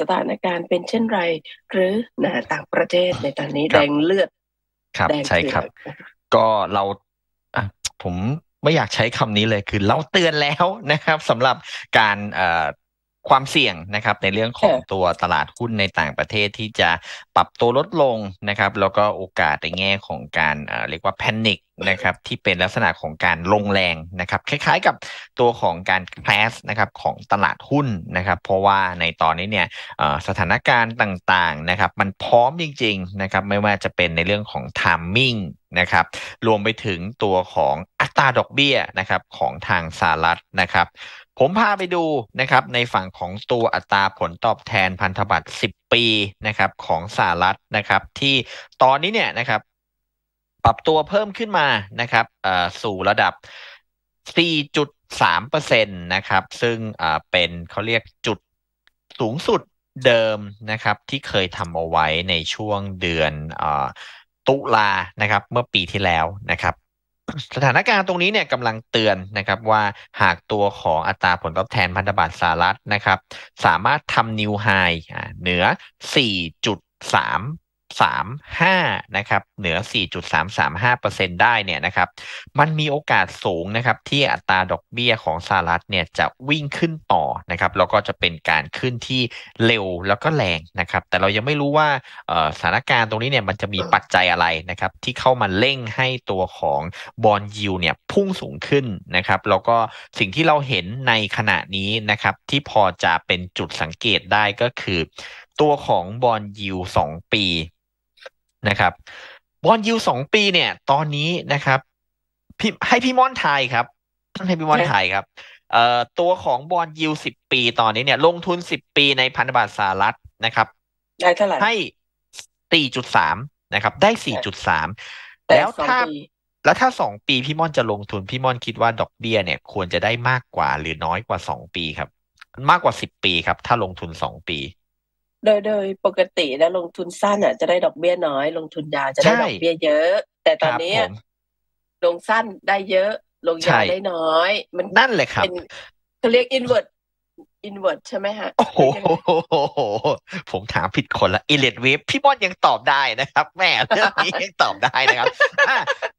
สถานการณ์เป็นเช่นไรหรือนะต่างประเทศในตอนนี้แดงเลือดครับใช่ครับ ก็เราผมไม่อยากใช้คำนี้เลยคือเราเตือนแล้วนะครับสำหรับการความเสี่ยงนะครับในเรื่องของตัวตลาดหุ้นในต่างประเทศที่จะปรับตัวลดลงนะครับ แล้วก็โอกาสในแง่ของการเรียกว่าแพนิคนะครับที่เป็นลักษณะของการลงแรงนะครับ คล้ายๆกับตัวของการแคลสนะครับของตลาดหุ้นนะครับเพราะว่าในตอนนี้เนี่ยสถานการณ์ต่างๆนะครับมันพร้อมจริงๆนะครับไม่ว่าจะเป็นในเรื่องของทามมิ่งนะครับรวมไปถึงตัวของอัตราดอกเบี้ยนะครับของทางสหรัฐนะครับผมพาไปดูนะครับในฝั่งของตัวอัตราผลตอบแทนพันธบัตร10 ปีนะครับของสหรัฐนะครับ ที่ตอนนี้เนี่ยนะครับ ปรับตัวเพิ่มขึ้นมานะครับสู่ระดับ 4.3%นะครับซึ่งเป็นเขาเรียกจุดสูงสุดเดิมนะครับ ที่เคยทำเอาไว้ในช่วงเดือนตุลานะครับเมื่อปีที่แล้วนะครับสถานการณ์ตรงนี้เนี่ยกำลังเตือนนะครับว่าหากตัวของอัตราผลตอบแทนพันธบัตรสหรัฐนะครับ สามารถทำนิวไฮเหนือ 4.3 4.35นะครับเหนือ 4.335%ได้เนี่ยนะครับมันมีโอกาสสูงนะครับที่อัตราดอกเบี้ยของสหรัฐเนี่ยจะวิ่งขึ้นต่อนะครับแล้วก็จะเป็นการขึ้นที่เร็วแล้วก็แรงนะครับแต่เรายังไม่รู้ว่าสถานการณ์ตรงนี้เนี่ยมันจะมีปัจจัยอะไรนะครับที่เข้ามาเร่งให้ตัวของบอลยูเนี่ยพุ่งสูงขึ้นนะครับแล้วก็สิ่งที่เราเห็นในขณะนี้นะครับที่พอจะเป็นจุดสังเกตได้ก็คือ ตัวของบอลยูสองปีนะครับบอลยูสองปีเนี่ยตอนนี้นะครับพี่ให้พี่ม่อนทายครับให้พี่ม่อนทายครับเอ่อตัวของบอลยูสิบปีตอนนี้เนี่ย ลงทุนสิบปีในพันธบัตรสหรัฐนะครับได้เท่าไหร่ให้สี่จุดสามนะครับได้สี่จุดสามแล้วถ้าแล้วถ้าสองปีพี่ม่อนจะลงทุน พี่ม่อนคิดว่าดอกเบี้ยเนี่ย ควรจะได้มากกว่าหรือน้อยกว่าสองปีครับ มากกว่าสิบปีครับ ถ้าลงทุนสองปีโดย โดยปกติแล้วลงทุนสั้นอ่ะจะได้ดอกเบี้ยน้อยลงทุนยาวจะได้ดอกเบี้ยเยอะ แต่ตอนนี้ ลงสั้นได้เยอะ ลงยาวได้น้อย มันนั่นแหละครับเขาเรียกอินเวอร์ตอินเวอร์ตใช่ไหมฮะโอ้โห ผมถามผิดคนละอิเลดเวฟพี่บอนยังตอบได้นะครับ แม่เรื่องนี้ยังตอบได้นะครับ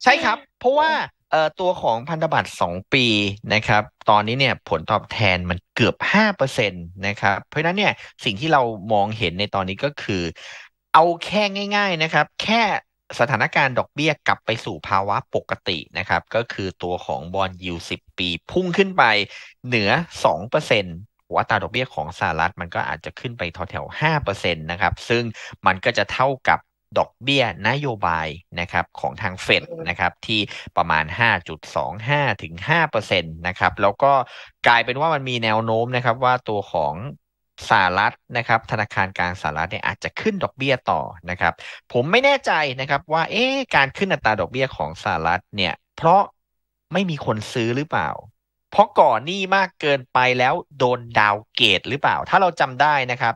ใช่ครับ เพราะว่าเอ่อตัวของพันธบัตร 2 ปีนะครับตอนนี้เนี่ยผลตอบแทนมันเกือบ5%นะครับเพราะฉะนั้นเนี่ยสิ่งที่เรามองเห็นในตอนนี้ก็คือเอาแค่ง่ายๆนะครับแค่สถานการณ์ดอกเบี้ยกลับไปสู่ภาวะปกตินะครับก็คือตัวของบอลยูสิบปีพุ่งขึ้นไปเหนือ2%ว่าตาดอกเบี้ยของสหรัฐมันก็อาจจะขึ้นไปแถวๆ5%นะครับซึ่งมันก็จะเท่ากับดอกเบี้ยนโยบายนะครับของทางเฟดนะครับที่ประมาณ 5.25ถึง5%นะครับแล้วก็กลายเป็นว่ามันมีแนวโน้มนะครับว่าตัวของสหรัฐนะครับธนาคารกลางสหรัฐเนี่ยอาจจะขึ้นดอกเบี้ยต่อนะครับผมไม่แน่ใจนะครับว่าเอ๊การขึ้นอัตราดอกเบี้ยของสหรัฐเนี่ยเพราะไม่มีคนซื้อหรือเปล่าเพราะก่อนหนี้มากเกินไปแล้วโดนดาวเกตหรือเปล่าถ้าเราจำได้นะครับ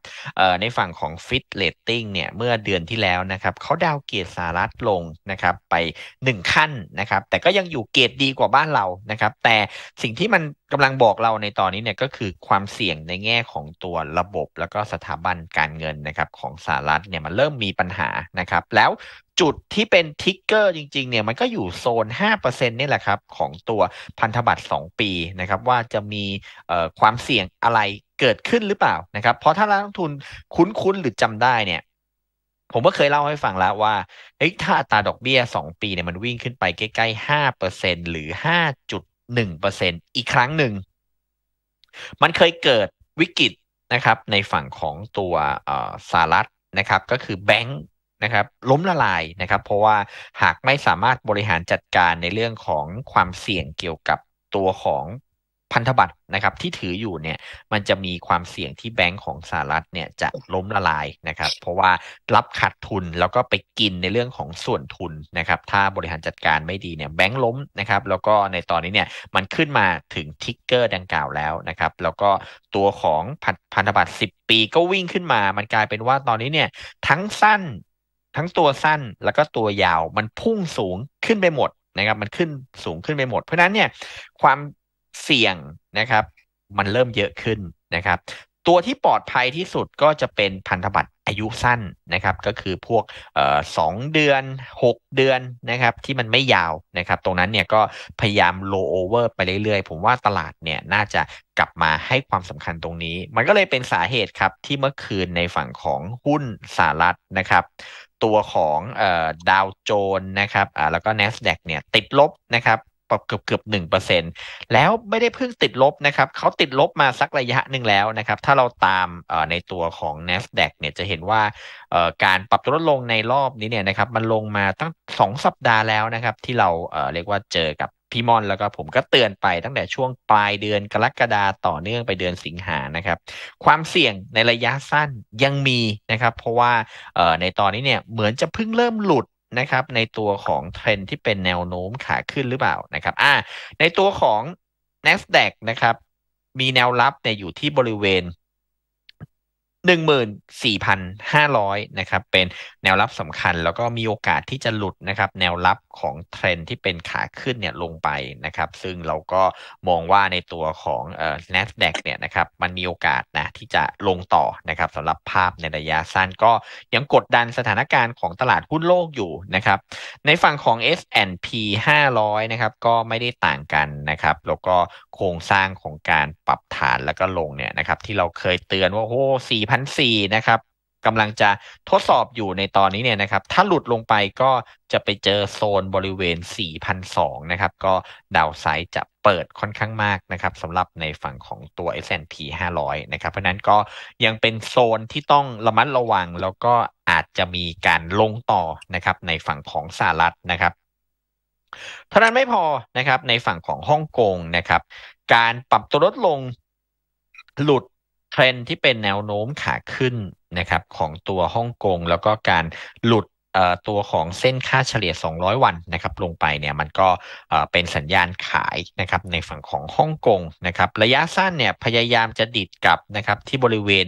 ในฝั่งของฟิตเลตติ้งเนี่ยเมื่อเดือนที่แล้วนะครับเขาดาวเกตสหรัฐลงนะครับไป 1 ขั้นนะครับ แต่ก็ยังอยู่เกตดีกว่าบ้านเรานะครับ แต่สิ่งที่มันกำลังบอกเราในตอนนี้เนี่ยก็คือความเสี่ยงในแง่ของตัวระบบ แล้วก็สถาบันการเงินนะครับของสหรัฐเนี่ยมันเริ่มมีปัญหานะครับ แล้วจุดที่เป็นทิกเกอร์จริง ๆเนี่ยมันก็อยู่โซน5%นี่แหละครับ ของตัวพันธบัตร2ปีนะครับว่าจะมีความเสี่ยงอะไรเกิดขึ้นหรือเปล่านะครับเพราะถ้านักลงทุนคุ้นๆหรือจำได้เนี่ย ผมก็เคยเล่าให้ฟังแล้วว่าเฮ้ยถ้าอัตราดอกเบี้ย 2 ปีเนี่ยมันวิ่งขึ้นไปใกล้ๆ 5%หรือ 5.1%อีกครั้งหนึ่ง มันเคยเกิดวิกฤตนะครับในฝั่งของตัวสหรัฐนะครับ ก็คือแบงก์ะครับล้มละลายนะครับเพราะว่าหากไม่สามารถบริหารจัดการในเรื่องของความเสี่ยงเกี่ยวกับตัวของพันธบัตรนะครับที่ถืออยู่เนี่ยมันจะมีความเสี่ยงที่แบงก์ของสหรัฐเนี่ยจะล้มละลายนะครับเพราะว่ารับขาดทุนแล้วก็ไปกินในเรื่องของส่วนทุนนะครับถ้าบริหารจัดการไม่ดีเนี่ยแบงก์ล้มนะครับแล้วก็ในตอนนี้เนี่ยมันขึ้นมาถึงทิกเกอร์ดังกล่าวแล้วนะครับแล้วก็ตัวของพันธบัตร10 ปีก็วิ่งขึ้นมา มันกลายเป็นว่าตอนนี้เนี่ยทั้งสั้นทั้งตัวสั้นแล้วก็ตัวยาวมันพุ่งสูงขึ้นไปหมดนะครับมันขึ้นสูงขึ้นไปหมด เพราะนั้นเนี่ยความเสี่ยงนะครับมันเริ่มเยอะขึ้นนะครับตัวที่ปลอดภัยที่สุดก็จะเป็นพันธบัตรอายุสั้นนะครับ ก็คือพวกสองเดือน 6 เดือนนะครับ ที่มันไม่ยาวนะครับตรงนั้นเนี่ยก็พยายามโลโอเวอร์ไปเรื่อยๆ ผมว่าตลาดเนี่ยน่าจะกลับมาให้ความสำคัญตรงนี้ มันก็เลยเป็นสาเหตุครับที่เมื่อคืนในฝั่งของหุ้นสหรัฐนะครับ ตัวของดาวโจนนะครับแล้วก็ NASDAQ เนี่ย ติดลบนะครับเกือบเกือบหนึ่งเปอร์เซ็นแล้วไม่ได้เพิ่งติดลบนะครับเขาติดลบมาสักระยะหนึ่งแล้วนะครับถ้าเราตามในตัวของ NASDAQ เนี่ยจะเห็นว่าการปรับตัวลดลงในรอบนี้เนี่ยนะครับมันลงมาตั้งสองสัปดาห์แล้วนะครับที่เราเรียกว่าเจอกับพี่มอนแล้วก็ผมก็เตือนไปตั้งแต่ช่วงปลายเดือนกรกฎาต่อเนื่องไปเดือนสิงหานะครับความเสี่ยงในระยะสั้นยังมีนะครับเพราะว่าในตอนนี้เนี่ยเหมือนจะเพิ่งเริ่มหลุดนะครับในตัวของเทรนที่เป็นแนวโน้มขาขึ้นหรือเปล่านะครับอ่า ในตัวของ NASDAQ นะครับมีแนวรับเนี่ยอยู่ที่บริเวณหนึ่งหมื่นสี่พันห้าร้อยนะครับเป็นแนวรับสำคัญแล้วก็มีโอกาสที่จะหลุดนะครับแนวรับของเทรนที่เป็นขาขึ้นเนี่ยลงไปนะครับซึ่งเราก็มองว่าในตัวของเอ่อ n a s d a q เนี่ยนะครับมันมีโอกาสนะที่จะลงต่อนะครับสำหรับภาพในระยะสั้นก็ยังกดดันสถานการณ์ของตลาดหุ้นโลกอยู่นะครับในฝั่งของ S&P 500นะครับก็ไม่ได้ต่างกันนะครับแล้วก็โครงสร้างของการปรับฐานแล้วก็ลงเนี่ยนะครับที่เราเคยเตือนว่าโอ้สี่นสี4นะครับกำลังจะทดสอบอยู่ในตอนนี้เนี่ยนะครับ ถ้าหลุดลงไปก็จะไปเจอโซนบริเวณ4,002นะครับ ก็ดาวไซด์จะเปิดค่อนข้างมากนะครับสำหรับในฝั่งของตัว S&P 500 นะครับ เพราะนั้นก็ยังเป็นโซนที่ต้องระมัดระวัง แล้วก็อาจจะมีการลงต่อนะครับในฝั่งของสหรัฐนะครับเท่านั้นไม่พอนะครับในฝั่งของฮ่องกงนะครับ การปรับตัวลดลงหลุดเทรนที่เป็นแนวโน้มขาขึ้นนะครับของตัวฮ่องกงแล้วก็การหลุดตัวของเส้นค่าเฉลี่ย 200 วันนะครับลงไปเนี่ยมันก็เป็นสัญญาณขายนะครับในฝั่งของฮ่องกงนะครับระยะสั้นเนี่ยพยายามจะดิดกับนะครับที่บริเวณ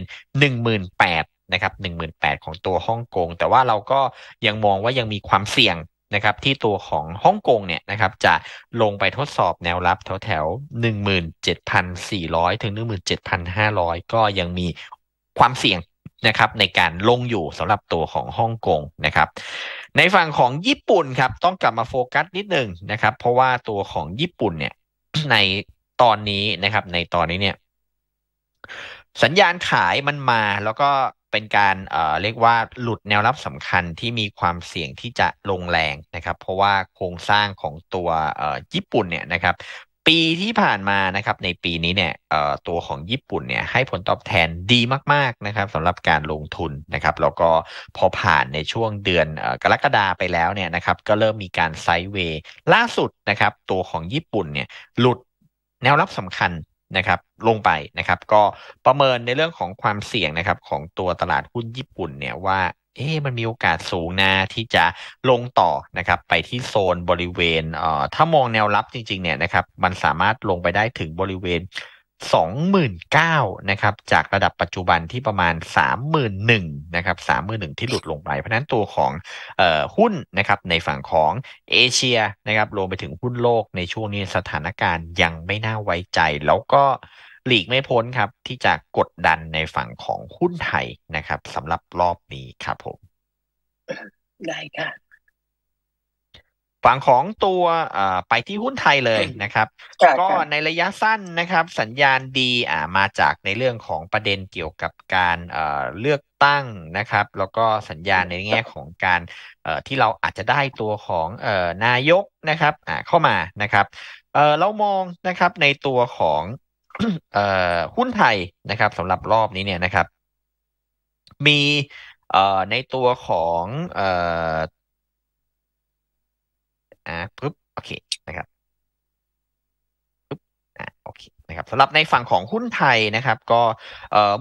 18,000นะครับ18,000ของตัวฮ่องกงแต่ว่าเราก็ยังมองว่ายังมีความเสี่ยงนะครับที่ตัวของฮ่องกงเนี่ยนะครับจะลงไปทดสอบแนวรับแถวแถว 17,400 ถึง 17,500 ก็ยังมีความเสี่ยงนะครับในการลงอยู่สำหรับตัวของฮ่องกงนะครับ ในฝั่งของญี่ปุ่นครับต้องกลับมาโฟกัสนิดหนึ่งนะครับเพราะว่าตัวของญี่ปุ่นเนี่ยในตอนนี้นะครับในตอนนี้เนี่ย สัญญาณขายมันมาแล้วก็เป็นการ เอ่อ เรียกว่าหลุดแนวรับสำคัญที่มีความเสี่ยงที่จะ ลง แรง นะครับ เพราะว่าโครงสร้างของตัว เอ่อ ญี่ปุ่น เนี่ย นะครับ ปีที่ผ่านมา นะครับ ในปีนี้ เนี่ยตัวของญี่ปุ่น เนี่ย ให้ผล ตอบแทน ดีมากๆนะครับสำหรับการลงทุน นะครับ แล้วก็พอผ่านในช่วงเดือนกรกฎาไปแล้ว เนี่ย นะครับ ก็เริ่มมีการ ไซด์เวย์ ล่าสุด นะครับ ตัวของญี่ปุ่น เนี่ย หลุดแนวรับสำคัญนะครับลงไปนะครับก็ประเมินในเรื่องของความเสี่ยงนะครับของตัวตลาดหุ้นญี่ปุ่นเนี่ยว่าเอ๊มันมีโอกาสสูงนะที่จะลงต่อนะครับไปที่โซนบริเวณเอ่อถ้ามองแนวรับจริงๆเนี่ยนะครับมันสามารถลงไปได้ถึงบริเวณ29,000 นะครับ จากระดับปัจจุบันที่ประมาณ 31,000 นะครับ 31,000 ที่หลุดลงไป เพราะนั้นตัวของออหุ้นนะครับในฝั่งของเอเชียนะครับรวมไปถึงหุ้นโลกในช่วงนี้สถานการณ์ยังไม่น่าไว้ใจ แล้วก็หลีกไม่พ้นครับ ที่จะกดดันในฝั่งของหุ้นไทยนะครับสำหรับรอบนี้ครับผม ได้ค่ะฝั่งของตัวไปที่หุ้นไทยเลยนะครับ ก็ในระยะสั้นนะครับ สัญญาณดีมาจากในเรื่องของประเด็นเกี่ยวกับการเลือกตั้งนะครับ แล้วก็สัญญาณในแง่ของการที่เราอาจจะได้ตัวของนายกนะครับเข้ามานะครับเรามองนะครับในตัวของหุ้นไทยนะครับสำหรับรอบนี้เนี่ยนะครับ มีในตัวของอ่าปุ๊บโอเคนะครับปุ๊บอ่าโอเคนะครับสำหรับในฝั่งของหุ้นไทยนะครับก็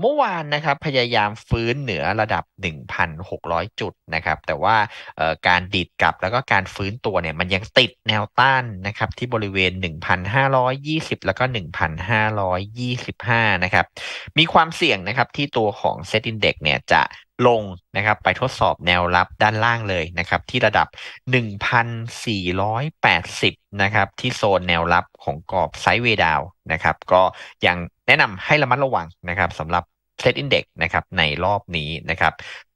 เมื่อวานนะครับพยายามฟื้นเหนือระดับ 1,600 จุดนะครับ แต่ว่าการดิดกลับแล้วก็การฟื้นตัวเนี่ยมันยังติดแนวต้านนะครับ ที่บริเวณ 1,520 แล้วก็ 1,525 นะครับ มีความเสี่ยงนะครับที่ตัวของเซตอินเด็กเนี่ยจะลงนะครับไปทดสอบแนวรับด้านล่างเลยนะครับที่ระดับ 1,480นะครับที่โซนแนวรับของกรอบไซด์เวดาวนะครับก็ยังแนะนำให้ระมัดระวังนะครับสำหรับเซตอินเด็กนะครับในรอบนี้นะครับ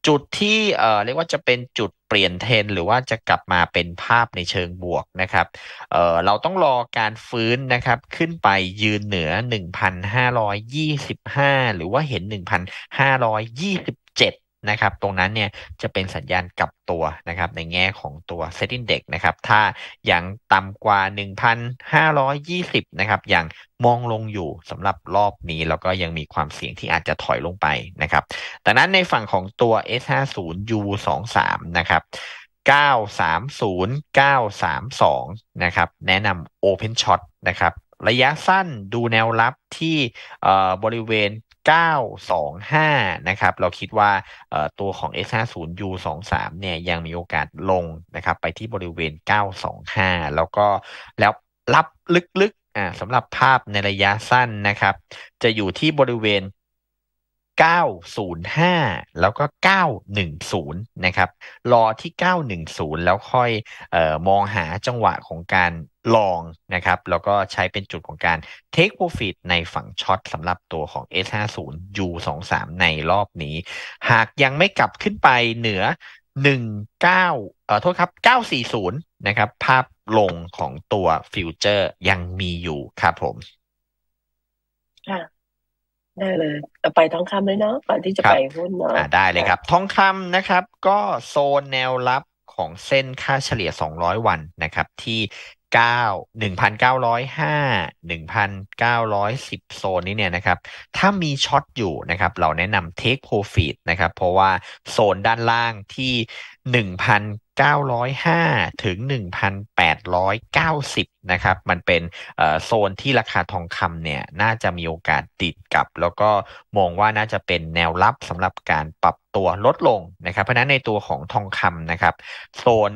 จุดที่เอ่อเรียกว่าจะเป็นจุดเปลี่ยนเทรนหรือว่าจะกลับมาเป็นภาพในเชิงบวกนะครับเอ่อเราต้องรอการฟื้นนะครับขึ้นไปยืนเหนือ 1,525 หรือว่าเห็น 1,527นะครับตรงนั้นเนี่ยจะเป็นสัญญาณกลับตัวนะครับในแง่ของตัว Set Index นะครับถ้าอย่างต่ำกว่า 1,520นะครับอย่างมองลงอยู่สำหรับรอบนี้แล้วก็ยังมีความเสี่ยงที่อาจจะถอยลงไปนะครับแต่นั้นในฝั่งของตัว S50U23 นะครับ930 932นะครับแนะนำ Open Shot นะครับระยะสั้นดูแนวรับที่บริเวณ925 นะครับ เราคิดว่าตัวของ S50U23 เนี่ย ยังมีโอกาสลงนะครับ ไปที่บริเวณ 925 แล้วก็แล้วรับลึกๆสำหรับภาพในระยะสั้นนะครับ จะอยู่ที่บริเวณ905 แล้วก็ 910 นะครับ รอที่ 910 แล้วค่อยออมองหาจังหวะของการลองนะครับ แล้วก็ใช้เป็นจุดของการ take profit ในฝั่งช็อตสำหรับตัวของ S50 U23 ในรอบนี้ หากยังไม่กลับขึ้นไปเหนือ 19 เอ่อ โทษครับ 940 นะครับ ภาพลงของตัวฟิวเจอร์ยังมีอยู่ครับผม ค่ะได้เลยต่อไปทองคำเลยเนาะก่อนที่จะไปหุ้นเนาะได้เลยครับทองคำนะครับ ก็โซนแนวรับของเส้นค่าเฉลี่ย 200 วันนะครับ ที่เก้าหนึ่งพันเก้าร้อยห้าหนึ่งพันเก้าร้อยสิบโซนนี้เนี่ยนะครับ ถ้ามีช็อตอยู่นะครับ เราแนะนำ take profit นะครับ เพราะว่าโซนด้านล่างที่หนึ่งพัน1,905 ถึง 1,890นะครับมันเป็นโซนที่ราคาทองคำเนี่ยน่าจะมีโอกาสติดกับ แล้วก็มองว่าน่าจะเป็นแนวรับสำหรับการปรับตัวลดลงนะครับ เพราะนั้นในตัวของทองคำนะครับโซน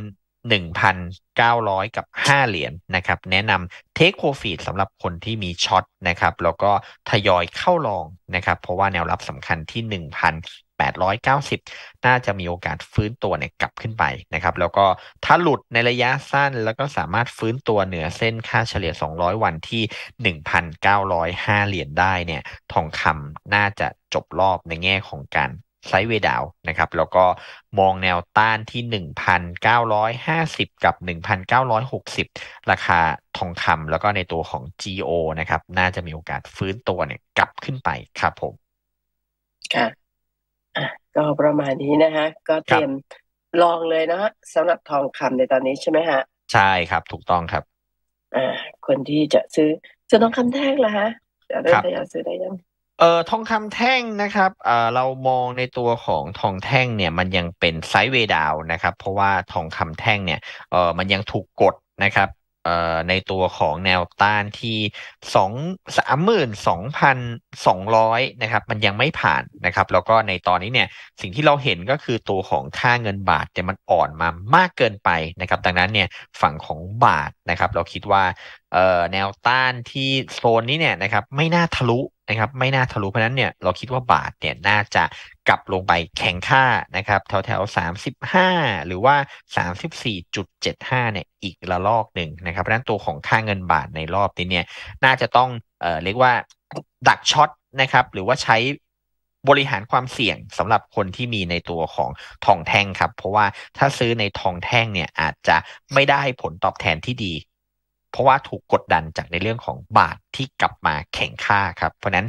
1,900กับ 5 เหรียญนนะครับแนะนำเทคโ p r o f i สำหรับคนที่มีช็อตนะครับแล้วก็ทยอยเข้าลองนะครับเพราะว่าแนวรับสำคัญที่ 1,000 890 น่าจะมีโอกาสฟื้นตัวเนี่ยกลับขึ้นไปนะครับ แล้วก็ถ้าหลุดในระยะสั้นแล้วก็สามารถฟื้นตัวเหนือเส้นค่าเฉลี่ย 200 วันที่ 1,905 เหรียญได้เนี่ย ทองคำน่าจะจบรอบในแง่ของการไซด์เวดาวนะครับแล้วก็มองแนวต้านที่ 1,950 กับ 1,960 ราคาทองคำแล้วก็ในตัวของ GO นะครับน่าจะมีโอกาสฟื้นตัวเนี่ยกลับขึ้นไปครับผมค่ะก็ประมาณนี้นะฮะก็เตรียมลองเลยนะฮะสำหรับทองคำในตอนนี้ใช่ไหมฮะใช่ครับ ถูกต้องครับ อ่า คนที่จะซื้อซื้อทองคำแท่งเหรอฮะจะได้ทยอยซื้อได้ยังเอ่อทองคำแท่งนะครับเอ่อเรามองในตัวของทองแท่งเนี่ย มันยังเป็นไซด์เวดาวนะครับ เพราะว่าทองคำแท่งเนี่ยเอ่อมันยังถูกกดนะครับในตัวของแนวต้านที่สองสามหมื่นสองพันสองร้อยนะครับมันยังไม่ผ่านนะครับแล้วก็ในตอนนี้เนี่ยสิ่งที่เราเห็นก็คือตัวของค่าเงินบาทแต่มันอ่อนมามากเกินไปนะครับดังนั้นเนี่ยฝั่งของบาทนะครับเราคิดว่าแนวต้านที่โซนนี้เนี่ยนะครับไม่น่าทะลุนะครับไม่น่าทะลุเพราะนั้นเนี่ยเราคิดว่าบาทเนี่ยน่าจะกลับลงไปแข็งค่านะครับแถวแถวสามสิบห้าหรือว่าสามสิบสี่จุดเจ็ดห้าเนี่ยอีกระลอกหนึ่งนะครับ เพราะนั้นตัวของค่าเงินบาทในรอบนี้เนี่ยน่าจะต้องเอ่อเรียกว่าดักช็อตนะครับหรือว่าใช้บริหารความเสี่ยงสำหรับคนที่มีในตัวของทองแท่งครับเพราะว่าถ้าซื้อในทองแท่งเนี่ยอาจจะไม่ได้ผลตอบแทนที่ดีเพราะว่าถูกกดดันจากในเรื่องของบาทที่กลับมาแข่งค่าครับ เพราะนั้น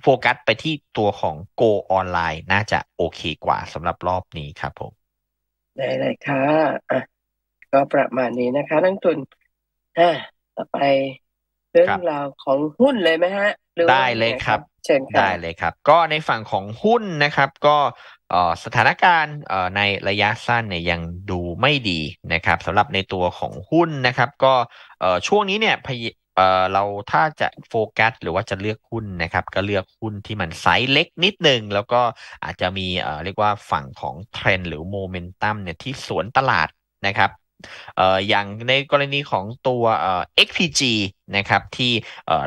โฟกัสไปที่ตัวของโกออนไลน์น่าจะโอเคกว่าสำหรับรอบนี้ครับผม ได้เลยค่ะอ่ะ ก็ประมาณนี้นะคะทั้งทุนอ่ะต่อไปเรื่องราวของหุ้นเลยไหมฮะได้เลยครับเชิญได้เลยครับ ก็ในฝั่งของหุ้นนะครับ ก็สถานการณ์ในระยะสั้นเนี่ยยังดูไม่ดีนะครับสำหรับในตัวของหุ้นนะครับ ก็ช่วงนี้เนี่ยเราถ้าจะ โฟกัสหรือว่าจะเลือกหุ้นนะครับ ก็เลือกหุ้นที่มันไซส์เล็กนิดหนึ่งแล้วก็อาจจะมีเรียกว่าฝั่งของเทรนหรือโมเมนตัมเนี่ยที่สวนตลาดนะครับอย่างในกรณีของตัว XPG นะครับที่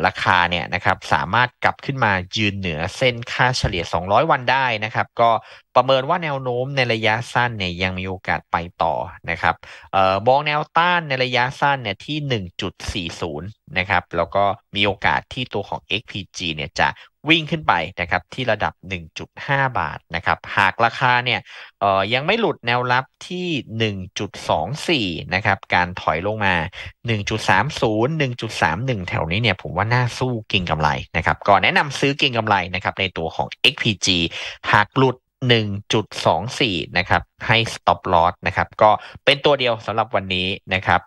ราคาเนี่ยนะครับสามารถกลับขึ้นมายืนเหนือเส้นค่าเฉลี่ย 200 วันได้นะครับก็ประเมินว่าแนวโน้มในระยะสั้นเนี่ยยังมีโอกาสไปต่อนะครับออมองแนวต้านในระยะสั้นเนี่ยที่ 1.40 นะครับแล้วก็มีโอกาสที่ตัวของ XPG เนี่ยจะวิ่งขึ้นไปนะครับที่ระดับ 1.5 บาทนะครับหากราคาเนี่ยยังไม่หลุดแนวรับที่ 1.24นะครับการถอยลงมา 1.30 1.31 แถวนี้เนี่ยผมว่าน่าสู้กิงกำไรนะครับก่อนแนะนำซื้อกิงกำไรนะครับในตัวของ XPG หากหลุด 1.24นะครับให้ stop loss นะครับก็เป็นตัวเดียวสำหรับวันนี้นะครับ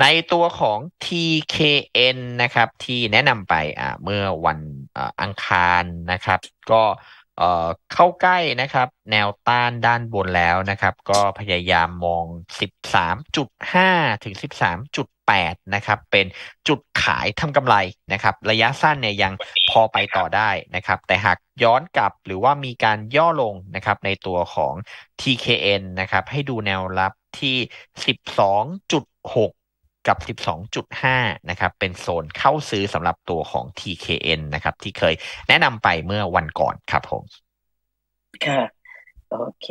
ในตัวของ TKN นะครับที่แนะนำไปอ่าเมื่อวันอังคารนะครับ ก็เข้าใกล้นะครับ แนวต้านด้านบนแล้วนะครับ ก็พยายามมอง 13.5 ถึง 13.8 นะครับ เป็นจุดขายทำกำไรนะครับ ระยะสั้นเนี่ยยังพอไปต่อได้นะครับ แต่หากย้อนกลับหรือว่ามีการย่อลงนะครับ ในตัวของ TKN นะครับ ให้ดูแนวรับที่ 12.6กับ 12.5นะครับ เป็นโซนเข้าซื้อสำหรับตัวของ TKN นะครับ ที่เคยแนะนำไปเมื่อวันก่อนครับผมค่ะโอเค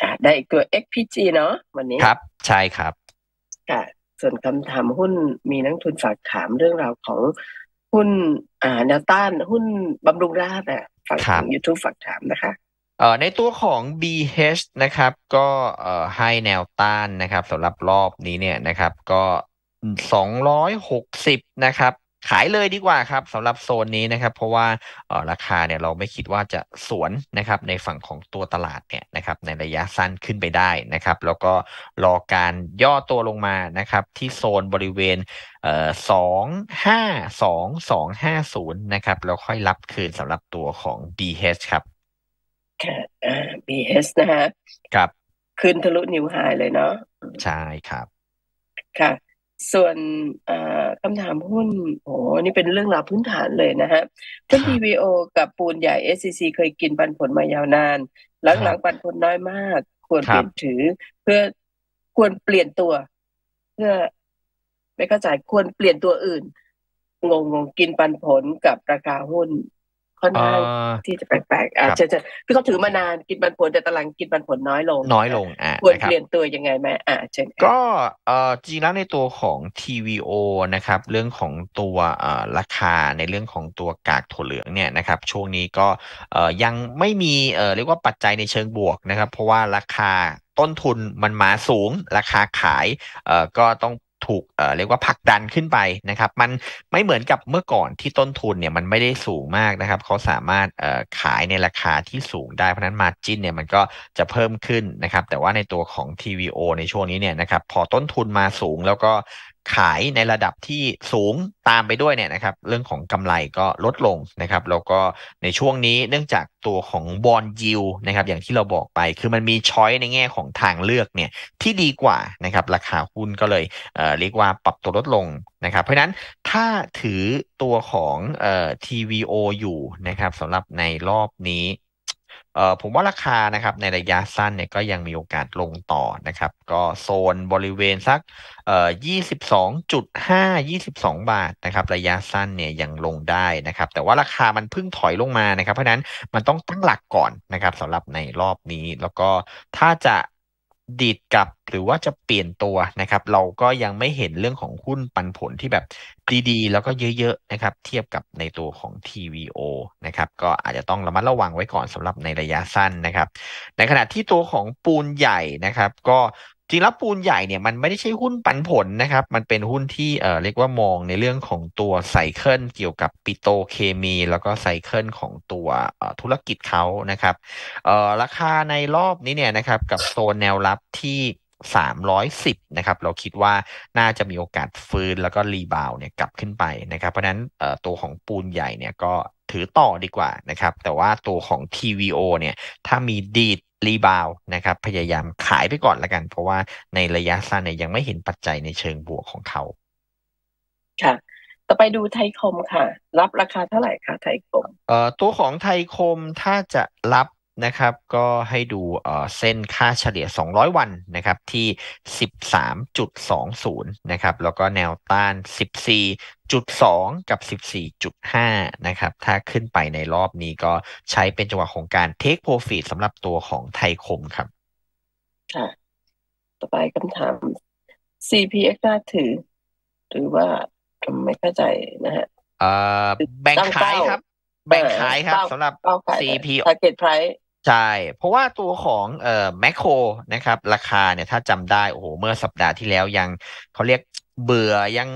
อได้ตัว XPG เนาะวันนี้ครับใช่ครับค่ะส่วนคำถามหุ้นมีนักทุนฝากถามเรื่องราวของหุ้น อ่าแนวต้านหุ้นบำรุงราษฎร์อ่ะ ฝากถาม YouTube ฝากถามนะคะ เอ่อในตัวของ BH นะครับ ก็เอ่อให้แนวต้านนะครับสำหรับรอบนี้เนี่ยนะครับ ก็สองร้อยหกสิบนะครับ ขายเลยดีกว่าครับสำหรับโซนนี้นะครับ เพราะว่าราคาเนี่ยเราไม่คิดว่าจะสวนนะครับ ในฝั่งของตัวตลาดเนี่ยนะครับ ในระยะสั้นขึ้นไปได้นะครับ แล้วก็รอการย่อตัวลงมานะครับ ที่โซนบริเวณสองห้าสองสองห้าศูนย์นะครับ แล้วค่อยรับคืนสำหรับตัวของ BH ครับค่ะ BH นะฮะครับขึ้นทะลุนิวไฮเลยเนาะใช่ครับ ค่ะส่วนคำถามหุ้นโอ้นี่เป็นเรื่องราวพื้นฐานเลยนะฮะทั้วีโอกับปูนใหญ่ SCC เคยกินปันผลมายาวนานหลังหลังปันผลน้อยมาก ควรเปลี่ยนถือเพื่อควรเปลี่ยนตัว เพื่อไม่เข้าใจควรเปลี่ยนตัวอื่น งงงกินปันผลกับราคาหุ้นค่อนข้างที่จะแปลกๆอ่าจะจะพี่เขาถือมานานกินปันผลแต่ตารางกินปันผลน้อยลงน้อยลงอ่าควรเปลี่ยนตัวยังไงไหมอ่าเช่นก็เอ่อจริงแล้วในตัวของ TVO นะครับ เรื่องของตัวเอ่อราคาในเรื่องของตัวกากถั่วเหลืองเนี่ยนะครับช่วงนี้ก็เอ่อยังไม่มีเอ่อเรียกว่าปัจจัยในเชิงบวกนะครับ เพราะว่าราคาต้นทุนมันมาสูงราคาขายเอ่อก็ต้องถูกเรียกว่าผลักดันขึ้นไปนะครับมันไม่เหมือนกับเมื่อก่อนที่ต้นทุนเนี่ยมันไม่ได้สูงมากนะครับเขาสามารถขายในราคาที่สูงได้เพราะนั้นมาจินเนี่ยมันก็จะเพิ่มขึ้นนะครับแต่ว่าในตัวของ TVO ในช่วงนี้เนี่ยนะครับพอต้นทุนมาสูงแล้วก็ขายในระดับที่สูงตามไปด้วยเนี่ยนะครับเรื่องของกำไรก็ลดลงนะครับ แล้วก็ในช่วงนี้เนื่องจากตัวของบอลยิวนะครับอย่างที่เราบอกไป คือมันมีช้อยในแง่ของทางเลือกเนี่ยที่ดีกว่านะครับราคาหุ้นก็เลยเเรียกว่าปรับตัวลดลงนะครับ เพราะนั้นถ้าถือตัวของเอ่อ TVO อยู่นะครับสำหรับในรอบนี้ผมว่าราคานะครับในระยะสั้นเนี่ยก็ยังมีโอกาสลงต่อนะครับก็โซนบริเวณสักเอ่อ22.5 22 บาทนะครับระยะสั้นเนี่ยยังลงได้นะครับ แต่ว่าราคามันเพิ่งถอยลงมานะครับ เพราะนั้นมันต้องตั้งหลักก่อนนะครับสำหรับในรอบนี้แล้วก็ถ้าจะดีดกลับหรือว่าจะเปลี่ยนตัวนะครับเราก็ยังไม่เห็นเรื่องของหุ้นปันผลที่แบบดีๆแล้วก็เยอะๆนะครับเทียบกับในตัวของ TVO นะครับก็อาจจะต้องระมัดระวังไว้ก่อนสำหรับในระยะสั้นนะครับในขณะที่ตัวของปูนใหญ่นะครับก็จริงแล้วปูนใหญ่เนี่ยมันไม่ได้ใช่หุ้นปันผลนะครับ มันเป็นหุ้นที่เอ่อเรียกว่ามองในเรื่องของตัวไซเคิลเกี่ยวกับปิโตเคมี แล้วก็ไซเคิลของตัวธุรกิจเขานะครับเอ่อราคาในรอบนี้เนี่ยนะครับกับโซนแนวรับที่310นะครับ เราคิดว่าน่าจะมีโอกาสฟื้นแล้วก็รีบาวเนี่ยกลับขึ้นไปนะครับ เพราะนั้นตัวของปูนใหญ่เนี่ยก็ถือต่อดีกว่านะครับ แต่ว่าตัวของ TVO เนี่ย ถ้ามีดีดรีบาวนะครับ พยายามขายไปก่อนละกัน เพราะว่าในระยะสั้นเนี่ยยังไม่เห็นปัจจัยในเชิงบวกของเขาค่ะ ต่อไปดูไทยคมค่ะ รับราคาเท่าไหร่คะไทยคมเอ่อตัวของไทยคมถ้าจะรับนะครับก็ให้ดูเส้นค่าเฉลี่ย 200 วันนะครับ ที่ 13.20นะครับ แล้วก็แนวต้าน 14.2 กับ 14.5 นะครับ ถ้าขึ้นไปในรอบนี้ก็ใช้เป็นจังหวะของการเทคโปรฟิตสำหรับตัวของไทยคมครับค่ะต่อไปคำถาม CPX นาถือ หรือว่าไม่เข้าใจนะฮะแบ่งขายครับแบ่งขายครับสำหรับ CPO target price ใช่ เพราะว่าตัวของเอ่อแมคโครนะครับราคาเนี่ยถ้าจำได้โอ้โหเมื่อสัปดาห์ที่แล้วยังเขาเรียกเบื่อยัง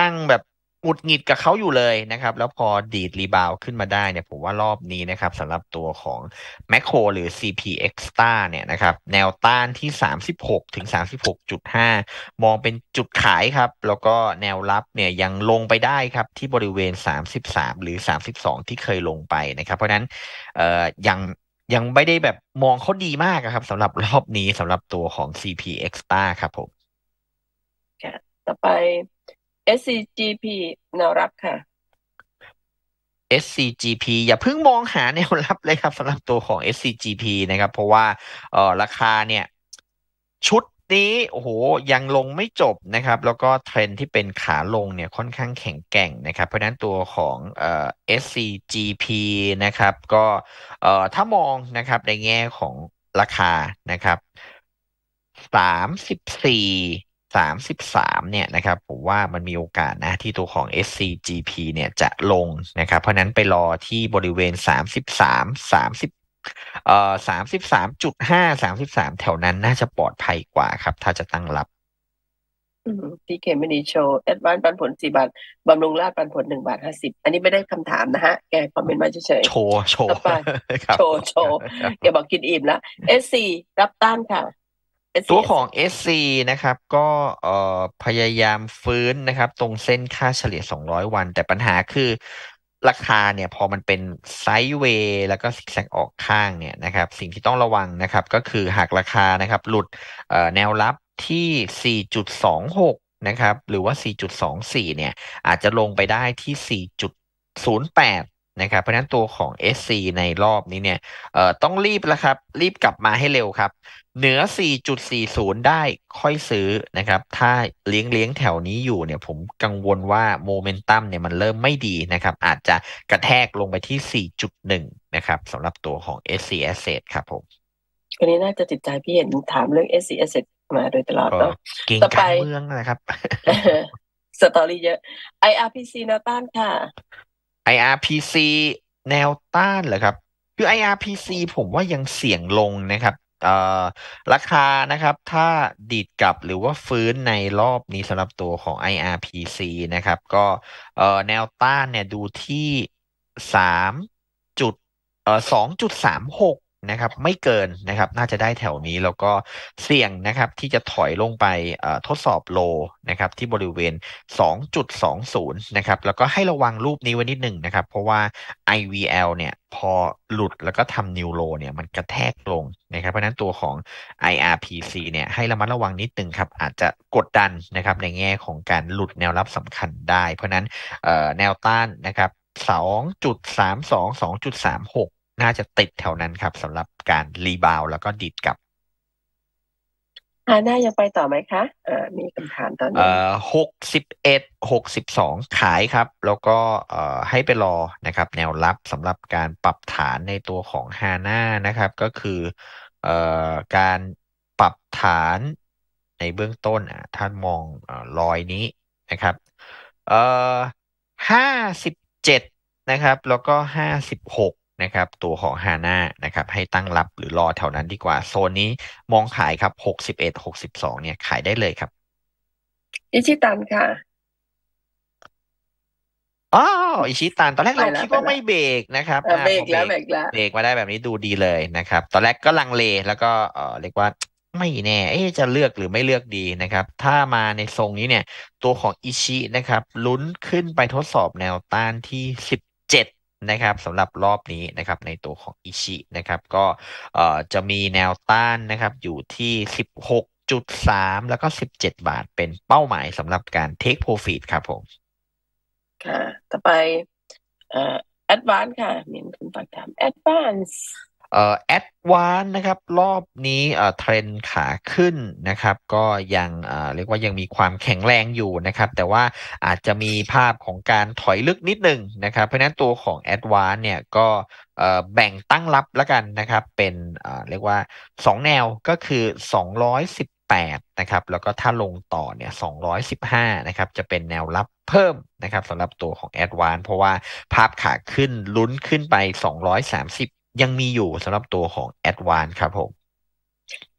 นั่งแบบอุดหงิดกับเขาอยู่เลยนะครับ แล้วพอดีดรีบาวขึ้นมาได้เนี่ย ผมว่ารอบนี้นะครับสำหรับตัวของแมคโครหรือ CP x t r เนี่ยนะครับแนวต้านที่ 36 ถึง 3 6มองเป็นจุดขายครับ แล้วก็แนวรับเนี่ยยังลงไปได้ครับที่บริเวณ 33 หรือ 32 ที่เคยลงไปนะครับเพราะนั้นเอ่อยังยังไม่ได้แบบมองเขาดีมากครับสำหรับรอบนี้สำหรับตัวของ CP Extra ครับผม ต่อไป SCGP แนวรับค่ะ SCGP อย่าเพิ่งมองหาแนวรับเลยครับสำหรับตัวของ SCGP นะครับ เพราะว่าออราคาเนี่ยชุดนี้โอ้โหยังลงไม่จบนะครับแล้วก็เทรนที่เป็นขาลงเนี่ยค่อนข้างแข็งแกร่งนะครับเพราะนั้นตัวของเอ่อ SCGP นะครับก็เอ่อถ้ามองนะครับในแง่ของราคานะครับสามสิบสี่สามสิบสามเนี่ยนะครับผมว่ามันมีโอกาสนะที่ตัวของ SCGP เนี่ยจะลงนะครับเพราะนั้นไปรอที่บริเวณสามสิบสามสามสิบเอ่อสามสิบสามจุดห้าสามสิบสามแถวนั้นน่าจะปลอดภัยกว่าครับ ถ้าจะตั้งรับพี่เคมินีโชว์ แอดวานปันผลสี่บาทบำรุงราดปันผลหนึ่งบาทห้าสิบอันนี้ไม่ได้คำถามนะฮะ แกคอมเมนต์มาเฉยๆโชว์โชว์โชว์โชว์แกบอกกินอิ่มแล้วเอสซีรับต้านค่ะตัวของ SC นะครับ ก็พยายามฟื้นนะครับ ตรงเส้นค่าเฉลี่ย 200 วัน แต่ปัญหาคือราคาเนี่ยพอมันเป็นไซด์เวย์แล้วก็สิกแซกออกข้างเนี่ยนะครับสิ่งที่ต้องระวังนะครับก็คือหากราคานะครับหลุดแนวรับที่ 4.26 นะครับหรือว่า 4.24 เนี่ยอาจจะลงไปได้ที่ 4.08 นะครับเพราะนั้นตัวของ SC ในรอบนี้เนี่ยต้องรีบแล้วครับ รีบกลับมาให้เร็วครับเหนือ 4.40 ได้ค่อยซื้อนะครับ ถ้าเลี้ยงเลี้ยงแถวนี้อยู่เนี่ย ผมกังวลว่าโมเมนตัมเนี่ยมันเริ่มไม่ดีนะครับ อาจจะกระแทกลงไปที่ 4.1 นะครับสำหรับตัวของ SC Asset ครับผมันนี้น่าจะติดใจพี่เห็น ถามเรื่อง SC Asset มาโดยตลอดเนาะต่อไปเมืองนะครับสตอรี่เยอะ IRPC แนวต้านค่ะ IRPC แนวต้านเหรอครับคือ IRPC ผมว่ายังเสี่ยงลงนะครับราคานะครับ ถ้าดีดกลับหรือว่าฟื้นในรอบนี้สำหรับตัวของ IRPC นะครับ ก็แนวต้านเนี่ยดูที่สามจุดสองจุดสามหกนะครับไม่เกินนะครับน่าจะได้แถวนี้ แล้วก็เสี่ยงนะครับที่จะถอยลงไปทดสอบโลนะครับที่บริเวณ 2.20 นะครับแล้วก็ให้ระวังรูปนี้ไว้นิดหนึ่งนะครับเพราะว่า IVL เนี่ยพอหลุดแล้วก็ทำนิวโลเนี่ยมันกระแทกลงนะครับเพราะนั้นตัวของ IRPC เนี่ยให้ระมัดระวังนิดนึงครับอาจจะกดดันนะครับในแง่ของการหลุดแนวรับสำคัญได้ เพราะนั้นแนวต้านนะครับ 2.32 2.36น่าจะติดแถวนั้นครับสำหรับการรีบาวแล้วก็ดิดกับอ่าน่ายังไปต่อไหมคะอ่อมีคำถามตอนนี้เอ่อหกสิบเอ็ดหกสิบสองขายครับ แล้วก็เอ่อให้ไปรอนะครับ แนวรับสำหรับการปรับฐานในตัวของฮาน่านะครับก็คือเอ่อการปรับฐานในเบื้องต้นอ่ะท่ามองรอยนี้นะครับเอ่อห้าสิบเจ็ดนะครับ แล้วก็ห้าสิบหกนะครับตัวของฮาน่านะครับ ให้ตั้งรับหรือรอแถวนั้นดีกว่า โซนนี้มองขายครับหกสิบเอ็ดหกสิบสองเนี่ยขายได้เลยครับอิชิตันค่ะอ๋ออิชิตันตอนแรกเราคิดว่าไม่เบรกนะครับเบรกแล้ว เบรกแล้วเบรกมาได้แบบนี้ดูดีเลยนะครับ ตอนแรกก็ลังเลแล้วก็เออเรียกว่าไม่แน่จะเลือกหรือไม่เลือกดีนะครับ ถ้ามาในทรงนี้เนี่ย ตัวของอิชินะครับลุ้นขึ้นไปทดสอบแนวต้านที่สิบเจ็ดนะครับสำหรับรอบนี้นะครับ ในตัวของอิชินะครับ ก็จะมีแนวต้านนะครับ อยู่ที่ 16.3 แล้วก็ 17 บาทเป็นเป้าหมายสำหรับการเทคโปรฟิตครับผมค่ะ ต่อไปเอ่อ a d v a ค่ะมีคุณฝากถาม advance แอดวานนะครับรอบนี้เทรนขาขึ้นนะครับก็ยังเรียกว่ายังมีความแข็งแรงอยู่นะครับแต่ว่าอาจจะมีภาพของการถอยลึกนิดหนึ่งนะครับเพราะนั้นตัวของแอดวานเนี่ยก็แบ่งตั้งรับแล้วกันนะครับเป็นเรียกว่า 2 แนวก็คือ 218นะครับแล้วก็ถ้าลงต่อเนี่ย215นะครับจะเป็นแนวรับเพิ่มนะครับสำหรับตัวของแอดวานเพราะว่าภาพขาขึ้นลุ้นขึ้นไป 230ยังมีอยู่สำหรับตัวของ a d v a n c e ครับผม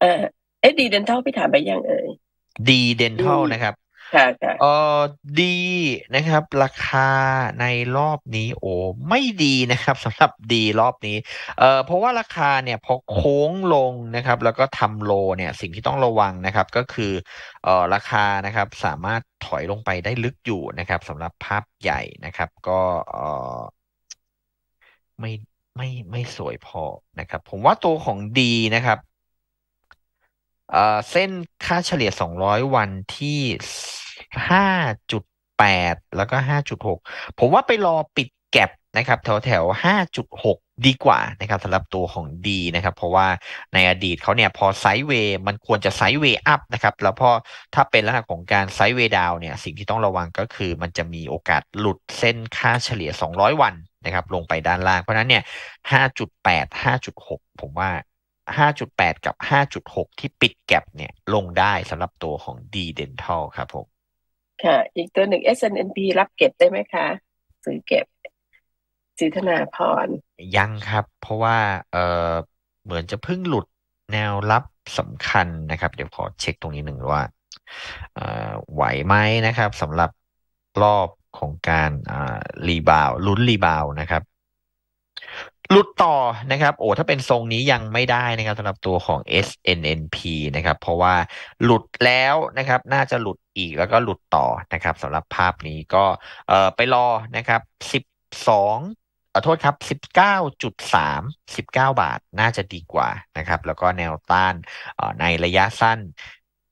เออเอดีเดนทัลพี่ถามไปยังเอ่ยดีเดนทัลนะครับค่ะค่ะเออดีนะครับ ราคาในรอบนี้ โอ้ไม่ดีนะครับสำหรับดีรอบนี้ เออเพราะว่าราคาเนี่ย พอโค้งลงนะครับ แล้วก็ทำโลเนี่ย สิ่งที่ต้องระวังนะครับ ก็คือเออราคานะครับ สามารถถอยลงไปได้ลึกอยู่นะครับสำหรับภาพใหญ่นะครับ ก็เออไม่ไม่ไม่สวยพอนะครับ ผมว่าตัวของดีนะครับ เส้นค่าเฉลี่ย 200 วันที่ 5.8 แล้วก็ 5.6 ผมว่าไปรอปิดแก็บนะครับแถวแถว 5.6 ดีกว่านะครับสำหรับตัวของดีนะครับ เพราะว่าในอดีตเขาเนี่ย พอไซด์เวย์ มันควรจะไซด์เวย์อัพนะครับ แล้วพอถ้าเป็นลักษณะของการไซด์เวย์ดาวเนี่ย สิ่งที่ต้องระวังก็คือมันจะมีโอกาสหลุดเส้นค่าเฉลี่ย 200 วันะครับลงไปด้านล่างเพราะนั้นเนี่ย 5.8 5.6 ผมว่า 5.8 กับ 5.6 ที่ปิดแก็บเนี่ย ลงได้สำหรับตัวของ D Dental ครับผม ค่ะ อีกตัวหนึ่ง s n p รับเก็บได้ไหมคะซื้อเก็บสีธนาพร ยังครับ เพราะว่า เออเหมือนจะเพิ่งหลุดแนวรับสำคัญนะครับ เดี๋ยวขอเช็คตรงนี้หนึ่งว่า ไหวไหมนะครับสำหรับรอบของการรีบาวลุ้นรีบาวนะครับลุดต่อนะครับโอ้ถ้าเป็นทรงนี้ยังไม่ได้นะครับสำหรับตัวของ SNNP นะครับ เพราะว่าหลุดแล้วนะครับน่าจะหลุดอีกแล้วก็หลุดต่อนะครับสำหรับภาพนี้ก็เอ่อไปรอนะครับ 12ขอโทษครับ 19.3 19 บาทน่าจะดีกว่านะครับ แล้วก็แนวต้านในระยะสั้น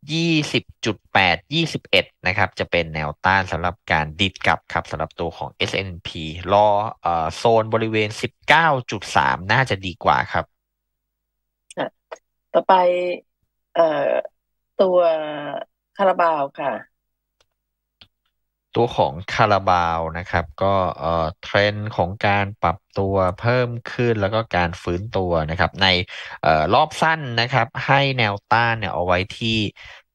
20.8 21นะครับ จะเป็นแนวต้านสำหรับการดิดกลับ ครับสำหรับตัวของ S&P รออโซนบริเวณ 19.3 น่าจะดีกว่าครับ ต่อไปตัวคาราบาวค่ะตัวของคาราบาวนะครับ ก็เอ่อเทรนด์ของการปรับตัวเพิ่มขึ้นแล้วก็การฟื้นตัวนะครับ ในเอ่อรอบสั้นนะครับ ให้แนวต้านเนี่ยเอาไว้ที่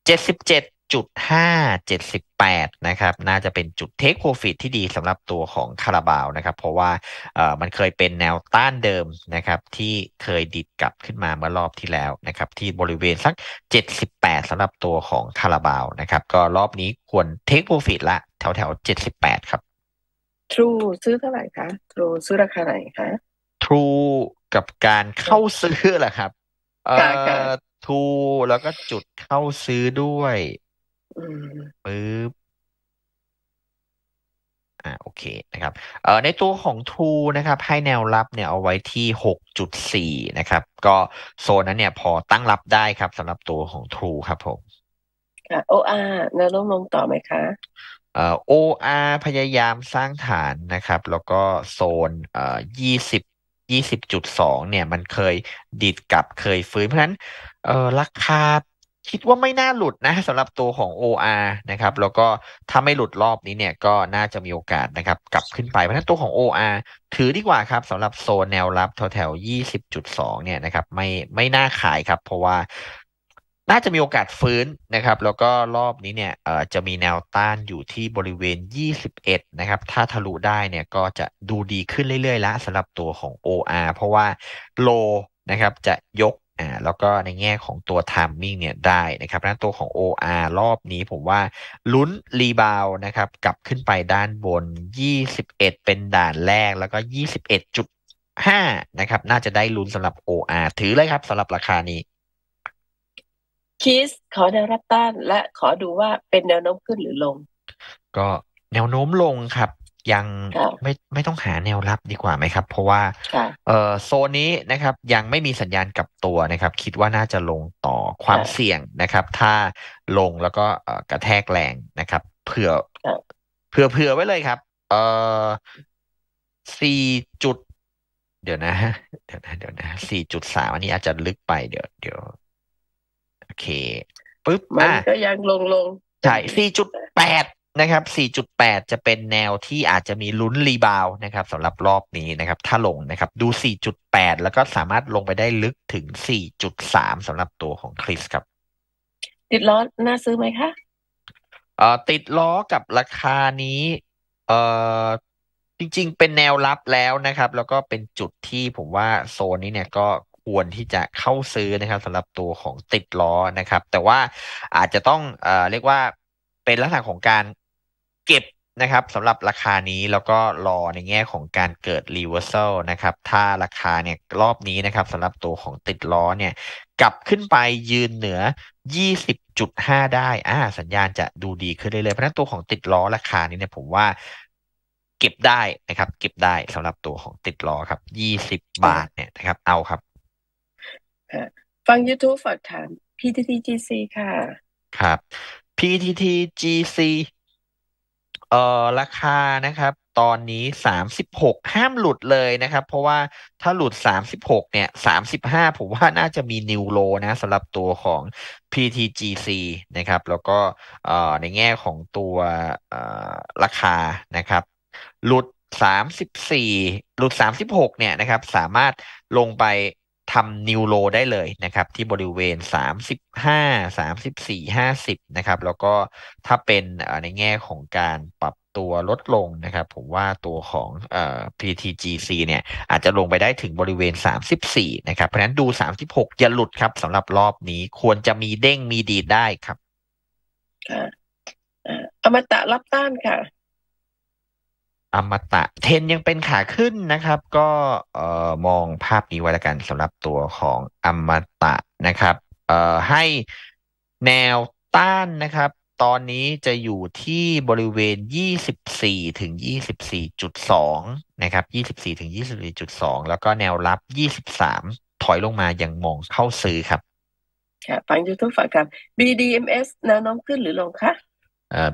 77จุดห้าเจ็ดสิบแปดนะครับ น่าจะเป็นจุดเทคโปรฟิตที่ดีสำหรับตัวของคาราบาวนะครับเพราะว่ามันเคยเป็นแนวต้านเดิมนะครับ ที่เคยดิดกลับขึ้นมาเมื่อรอบที่แล้วนะครับ ที่บริเวณสักเจ็ดสิบแปดสำหรับตัวของคาราบาวนะครับก็รอบนี้ควรเทคโปรฟิตละ แถวแถวเจ็ดสิบแปดครับทรูซื้อเท่าไหร่คะทรูซื้อราคาไหนคะทรูกับการเข้าซื้อแหละครับ เอ่อทูแล้วก็จุดเข้าซื้อด้วยปึ๊บ อ่าโอเคนะครับ เอ่อในตัวของ True นะครับ ให้แนวรับเนี่ยเอาไว้ที่ 6.4 นะครับ ก็โซนนั้นเนี่ยพอตั้งรับได้ครับสำหรับตัวของ True ครับผมค่ะ OR แนวลนมลงต่อไหมคะ เอ่อ OR พยายามสร้างฐานนะครับ แล้วก็โซนเอ่อ20 20.2 เนี่ย มันเคยดิดกลับเคยฟื้น เพราะฉะนั้น เอ่อราคาคิดว่าไม่น่าหลุดนะสำหรับตัวของ OR นะครับ แล้วก็ถ้าไม่หลุดรอบนี้เนี่ยก็น่าจะมีโอกาสนะครับ กลับขึ้นไปเพราะฉะนั้นตัวของ OR ถือดีกว่าครับสำหรับโซนแนวรับแถวแถวยี่สิบจุดสองเนี่ยนะครับ ไม่ไม่น่าขายครับ เพราะว่าน่าจะมีโอกาสฟื้นนะครับ แล้วก็รอบนี้เนี่ยจะมีแนวต้านอยู่ที่บริเวณ 21นะครับ ถ้าทะลุได้เนี่ยก็จะดูดีขึ้นเรื่อยๆแล้วสำหรับตัวของ OR เพราะว่าโลนะครับ จะยก่าแล้วก็ในแง่ของตัวทามมิ่งเนี่ยได้นะครับนั้นตัวของ OR รอบนี้ผมว่า ลุ้นรีบาวนะครับ กลับขึ้นไปด้านบน 21 เป็นด่านแรก แล้วก็ 21.5 นะครับ น่าจะได้ลุ้นสำหรับ OR ถือเลยครับสำหรับราคานี้คิสขอแนวรับต้านและขอดูว่าเป็นแนวโน้มขึ้นหรือลง ก็แนวโน้มลงครับยังไม่ไม่ต้องหาแนวรับดีกว่าไหมครับ เพราะว่าโซนนี้นะครับ ยังไม่มีสัญญาณกลับตัวนะครับ คิดว่าน่าจะลงต่อความเสี่ยงนะครับ ถ้าลงแล้วก็กระแทกแรงนะครับเผื่อเผื่อเผื่อไว้เลยครับเออสี่จุด เดี๋ยวนะเดี๋ยวนะเดี๋ยวนะสี่จุดสามอันนี้อาจจะลึกไปเดี๋ยวเดี๋ยวโอเคปึ๊บมันก็ยังลงลงใช่สี่จุดแปดนะครับ 4.8 จะเป็นแนวที่อาจจะมีลุ้นรีบาวนะครับสำหรับรอบนี้นะครับ ถ้าลงนะครับ ดู 4.8 แล้วก็สามารถลงไปได้ลึกถึง 4.3สำหรับตัวของคริสครับติดล้อน่าซื้อไหมคะเอ่อติดล้อกับราคานี้เอ่อจริง ๆ เป็นแนวรับแล้วนะครับ แล้วก็เป็นจุดที่ผมว่าโซนนี้เนี่ยก็ควรที่จะเข้าซื้อนะครับสำหรับตัวของติดล้อนะครับ แต่ว่าอาจจะต้องเอ่อเรียกว่าเป็นลักษณะของการเก็บนะครับสำหรับราคานี้แล้วก็รอในแง่ของการเกิด reversal นะครับ ถ้าราคาเนี่ยรอบนี้นะครับสำหรับตัวของติดล้อเนี่ยกลับขึ้นไปยืนเหนือ 20.5 ได้อ่าสัญญาณจะดูดีขึ้นเรื่อยๆเพราะนั้นตัวของติดล้อราคานี้เนี่ยผมว่า เก็บได้นะครับ เก็บได้สำหรับตัวของติดล้อครับ20 บาทเนี่ยนะครับ เอาครับฟัง YouTube ฝากถาม PTTGC ค่ะ ครับ PTTGC เอ่อราคานะครับตอนนี้ 36 ห้ามหลุดเลยนะครับ เพราะว่าถ้าหลุด 36 เนี่ย 35 ผมว่าน่าจะมีนิวโลนะสำหรับตัวของ PTGC นะครับแล้วก็ในแง่ของตัวราคานะครับ หลุด 34 หลุด 36 เนี่ยนะครับสามารถลงไปทำนิวโลได้เลยนะครับ ที่บริเวณ 35 34 50นะครับ แล้วก็ถ้าเป็นในแง่ของการปรับตัวลดลงนะครับผมว่าตัวของเอ่อ PTGC เนี่ย อาจจะลงไปได้ถึงบริเวณ 34 นะครับ เพราะฉะนั้นดู 36อย่าหลุดครับสำหรับรอบนี้ควรจะมีเด้งมีดีได้ครับอมตะรับต้านค่ะอมตะเทนยังเป็นขาขึ้นนะครับ ก็เอ่อมองภาพนี้ไว้ละกันสำหรับตัวของอมตะนะครับเอ่อให้แนวต้านนะครับ ตอนนี้จะอยู่ที่บริเวณ 24ถึง24.2นะครับ24ถึง24.2 แล้วก็แนวรับ 23 ถอยลงมายังมองเข้าซื้อครับค่ะฟังยูทูบฝากกับ BDMS แนวโน้มขึ้นหรือลงคะ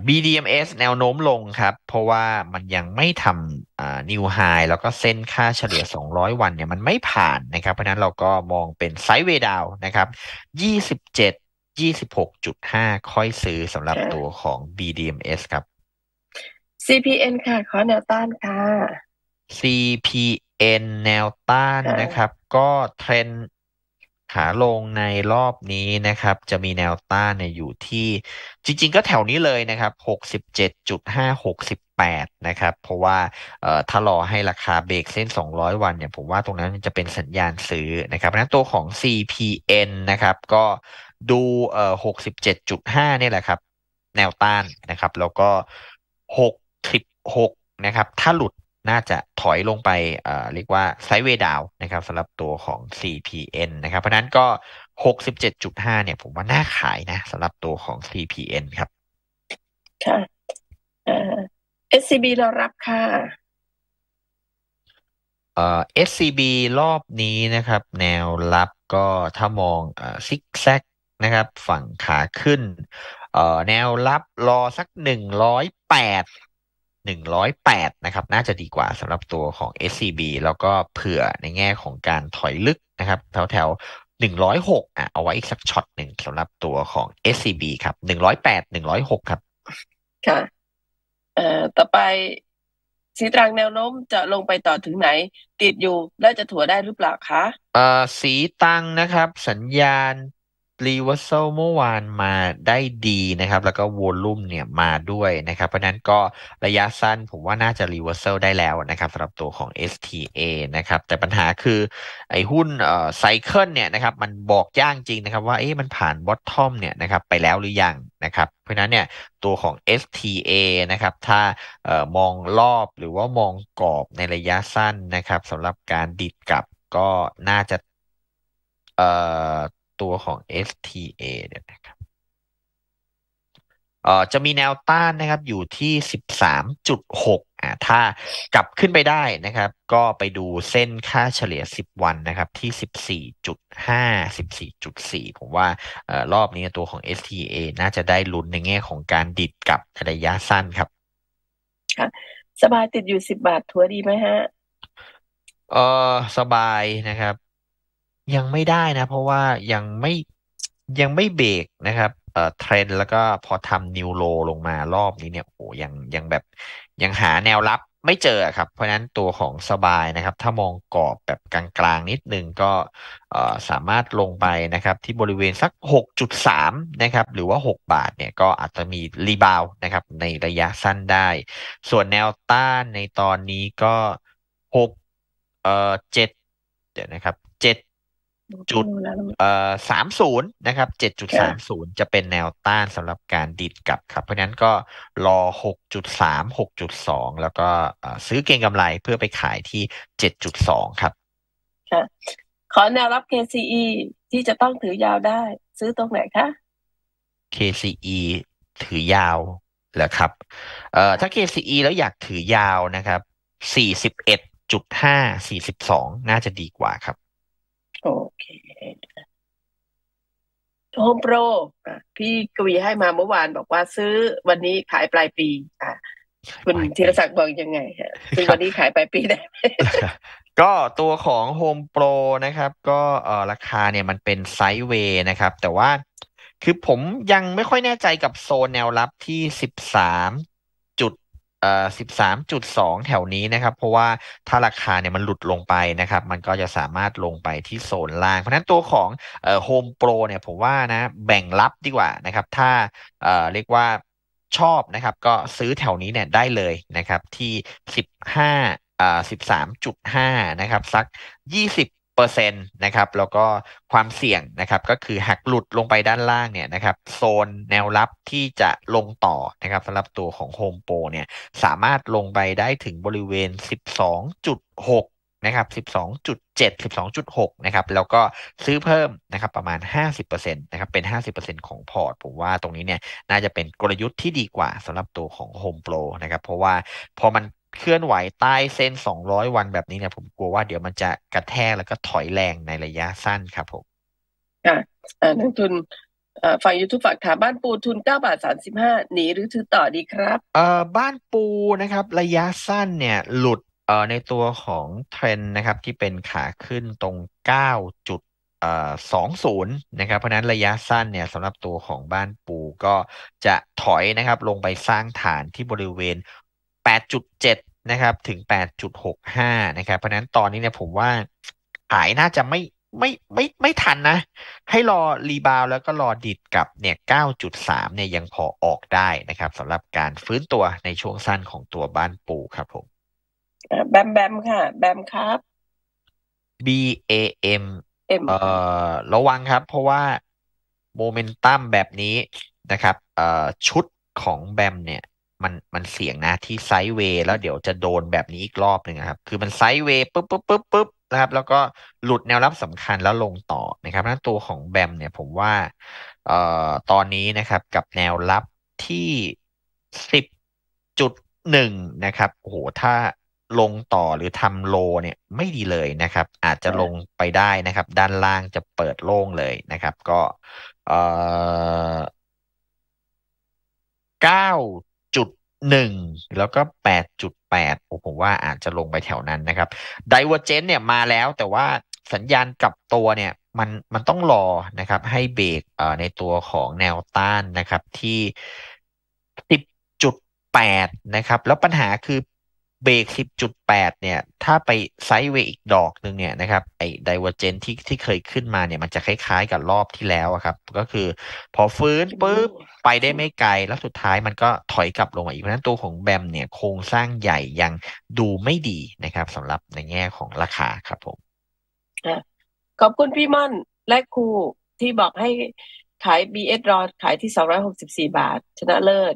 BDMs แนวโน้มลงครับ เพราะว่ามันยังไม่ทำนิวไฮแล้วก็เส้นค่าเฉลี่ย 200 วันเนี่ยมันไม่ผ่านนะครับ เพราะนั้นเราก็มองเป็นไซด์เวดาวนะครับ 27 26.5 ค่อยซื้อสำหรับตัวของ BDMs ครับ CPN ค่ะขอแนวต้านค่ะ CPN แนวต้านนะครับ ก็เทรนขาลงในรอบนี้นะครับ จะมีแนวต้านอยู่ที่ จริงๆ ก็แถวนี้เลยนะครับ 67.5 68 นะครับ เพราะว่าถ้ารอให้ราคาเบรกเส้น 200 วันเนี่ยผมว่าตรงนั้นจะเป็นสัญญาณซื้อนะครับนะ้ตัวของ CPN นะครับก็ดูเ67.5เนี่ยแหละครับแนวต้านนะครับ แล้วก็ 66 นะครับ ถ้าหลุดน่าจะถอยลงไป เรียกว่าไซเวดาวนะครับสำหรับตัวของ CPN นะครับเพราะนั้นก็ 67.5เนี่ยผมว่าน่าขายนะสำหรับตัวของ CPN ครับ ค่ะ SCB เรารับค่ะเอ่อ SCB รอบนี้นะครับแนวรับก็ถ้ามองซิกแซกนะครับฝั่งขาขึ้น เอ่อแนวรับรอสักหนึ่งร้อยแปด108 นะครับ น่าจะดีกว่าสำหรับตัวของ SCB แล้วก็เผื่อในแง่ของการถอยลึกนะครับ แถวแถว106อ่ะเอาไว้อีกสักช็อตหนึ่งสำหรับตัวของ SCB ครับ 108 106 ครับค่ะเอ่อต่อไปสีตรังแนวโน้มจะลงไปต่อถึงไหน ติดอยู่แล้วจะถัวได้หรือเปล่าคะเอ่อสีตังนะครับ สัญญาณรีเวอร์ซลเมื่อวานมาได้ดีนะครับแล้วก็วอลลุ่มเนี่ยมาด้วยนะครับ เพราะนั้นก็ระยะสั้นผมว่าน่าจะรีเวอร์ซลได้แล้วนะครับสำหรับตัวของ STA นะครับแต่ปัญหาคือไอ้หุ้นเอ่อไซเคิลเนี่ยนะครับมันบอกยางจริงนะครับ ว่าเอ๊ะมันผ่านบอททอมเนี่ยนะครับไปแล้วหรือยังนะครับ เพราะนั้นเนี่ยตัวของ STA นะครับ ถ้าเอ่อมองรอบหรือว่ามองกรอบในระยะสั้นนะครับสำหรับการดิดกลับก็น่าจะเอ่อตัวของ STA เนี่ยนะครับเอ่อจะมีแนวต้านนะครับอยู่ที่ 13.6อ่าถ้ากลับขึ้นไปได้นะครับ ก็ไปดูเส้นค่าเฉลี่ย 10 วันนะครับที่ 14.5 14.4ผมว่าออรอบนี้ตัวของ STA น่าจะได้ลุ้นในแง่ของการดิดกับระยะสั้นครับค่ะสบายติดอยู่ 10 บาททัวดีไหมฮะ เออสบายนะครับยังไม่ได้นะ เพราะว่ายังไม่ยังไม่เบรกนะครับเทรนแล้วก็พอทำนิวโลลงมารอบนี้เนี่ยโอ้ยังยังแบบยังหาแนวรับไม่เจอครับ เพราะนั้นตัวของสบายนะครับ ถ้ามองกรอบแบบกลางๆนิดนึงก็สามารถลงไปนะครับ ที่บริเวณสัก 6.3นะครับหรือว่า 6 บาทเนี่ยก็อาจจะมี รีบาวนะครับในระยะสั้นได้ ส่วนแนวต้านในตอนนี้ก็6เอ่อ7เดี๋ยวนะครับ7จุดสามศูนย์นะครับเจ็ดจุดสามศูนย์จะเป็นแนวต้านสำหรับการดิดกลับครับ เพราะนั้นก็รอหกจุดสามหกจุดสองแล้วก็ซื้อเก็งกำไรเพื่อไปขายที่เจ็ดจุดสองครับค่ะขอแนวรับ KCE ที่จะต้องถือยาวได้ ซื้อตรงไหนคะ KCE ถือยาวเหรอครับเอ่อถ้า KCE แล้วอยากถือยาวนะครับสี่สิบเอ็ดจุดห้าสี่สิบสองน่าจะดีกว่าครับโอเค โฮมโปรพี่กวีให้มาเมื่อวานบอกว่าซื้อวันนี้ขายปลายปี อ่ะ คุณธีรศักดิ์บอกยังไงฮะคือวันนี้ขายปลายปีได้ก็ตัวของ Home Pro นะครับ ก็เออราคาเนี่ยมันเป็นไซด์เวย์นะครับ แต่ว่า คือผมยังไม่ค่อยแน่ใจกับโซนแนวรับที่สิบสามสิบสามจุดสองแถวนี้นะครับ เพราะว่าถ้าราคาเนี่ยมันหลุดลงไปนะครับ มันก็จะสามารถลงไปที่โซนล่าง เพราะนั้นตัวของเอ่อโฮมโปรเนี่ยผมว่านะแบ่งรับดีกว่านะครับถ้าเอ่อเรียกว่าชอบนะครับก็ซื้อแถวนี้เนี่ยได้เลยนะครับ ที่สิบห้าอ่าสิบสามจุดห้านะครับสักยี่สิบเปอร์เซ็นต์นะครับแล้วก็ความเสี่ยงนะครับก็คือหักหลุดลงไปด้านล่างเนี่ยนะครับโซนแนวรับที่จะลงต่อนะครับสำหรับตัวของโฮมโปรเนี่ยสามารถลงไปได้ถึงบริเวณ 12.6 นะครับ 12.7 12.6 นะครับแล้วก็ซื้อเพิ่มนะครับประมาณ 50%นะครับเป็น 50%ของพอร์ตผมว่าตรงนี้เนี่ยน่าจะเป็นกลยุทธ์ที่ดีกว่าสำหรับตัวของโฮมโปรนะครับเพราะว่าพอมันเคลื่อนไหวใต้เส้น 200 วันแบบนี้เนี่ยผมกลัวว่าเดี๋ยวมันจะกระแทกแล้วก็ถอยแรงในระยะสั้นครับผมอ่านักทุนฝั่งยูทูบฝากถามบ้านปูทุน 9 บาท 35 หนีหรือถือต่อดีครับเอ่อบ้านปูนะครับ ระยะสั้นเนี่ยหลุดเอ่อในตัวของเทรนนะครับที่เป็นขาขึ้นตรง9จุดเอ่อ20 นะครับ เพราะนั้นระยะสั้นเนี่ยสำหรับตัวของบ้านปูก็จะถอยนะครับลงไปสร้างฐานที่บริเวณ8.7นะครับ ถึง 8.65 นะครับ เพราะนั้นตอนนี้เนี่ย ผมว่าขายน่าจะไม่ไม่ไม่ไม่ทันนะ ให้รอรีบาวแล้วก็รอดิดกับ เนี่ย9.3เนี่ยยังพอออกได้นะครับสำหรับการฟื้นตัวในช่วงสั้นของตัวบ้านปูครับผมแบมแบมค่ะแบมครับ B A M เอ่อระวังครับ เพราะว่าโมเมนตัมแบบนี้นะครับ เอ่อชุดของแบมเนี่ยมันมันเสี่ยงนะ ที่ไซด์เวย์ แล้วเดี๋ยวจะโดนแบบนี้อีกรอบหนึ่งครับ คือมันไซด์เวย์ปุ๊บปุ๊บปุ๊บปุ๊บนะครับแล้วก็หลุดแนวรับสำคัญแล้วลงต่อนะครับนั้นตัวของแบมเนี่ยผมว่าเอ่อตอนนี้นะครับ กับแนวรับที่สิบจุดหนึ่งนะครับ โอ้โห ถ้าลงต่อหรือทำโล เนี่ยไม่ดีเลยนะครับ อาจจะลงไปได้นะครับ ด้านล่างจะเปิดโล่งเลยนะครับ ก็เอ่อเก้าจุดหนึ่งแล้วก็แปดจุดแปดผมว่าอาจจะลงไปแถวนั้นนะครับไดเวอร์เจนเนี่ยมาแล้วแต่ว่าสัญญาณกลับตัวเนี่ยมันมันต้องรอนะครับ ให้เบรกในตัวของแนวต้านนะครับที่สิบจุดแปดนะครับ แล้วปัญหาคือเบรก10.8 เนี่ย ถ้าไปไซด์เวย์อีกดอกหนึ่งเนี่ยนะครับไอ้ดิเวอร์เจนที่ที่เคยขึ้นมาเนี่ยมันจะคล้ายๆกับรอบที่แล้วครับ ก็คือ พอฟื้นปุ๊บไปได้ไม่ไกล แล้วสุดท้ายมันก็ถอยกลับลงมา อีกเพราะนั้นตัวของแบมเนี่ย โครงสร้างใหญ่ยังดูไม่ดีนะครับสำหรับในแง่ของราคาครับผมขอบคุณพี่ม่อนและครูที่บอกให้ขาย BS รอขายที่ 264 บาท ชนะเลิศ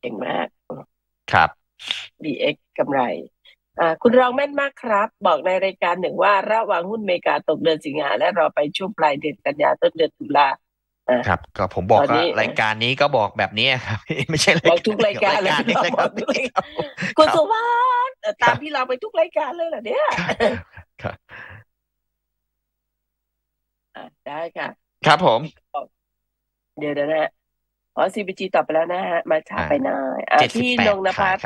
เก่งมากครับ BX กำไรคุณรองแม่นมากครับ บอกในรายการหนึ่งว่าระหว่างหุ้นเมกาตกเดือนสิงหาและรอไปช่วงปลายเดือนกันยาต้นเดือนตุลาครับ ก็ผมบอกว่ารายการนี้ก็บอกแบบนี้ครับไม่ใช่ายกทุกรายการเลยครับคุณสุวรรณตามพี่เราไปทุกรายการเลยเหรอเนี่ยได้ค่ะ ครับผมเดี๋ยวนะอ๋อ CBG ตอบไปแล้วนะฮะ มาชาไปนายพี่นงนรัส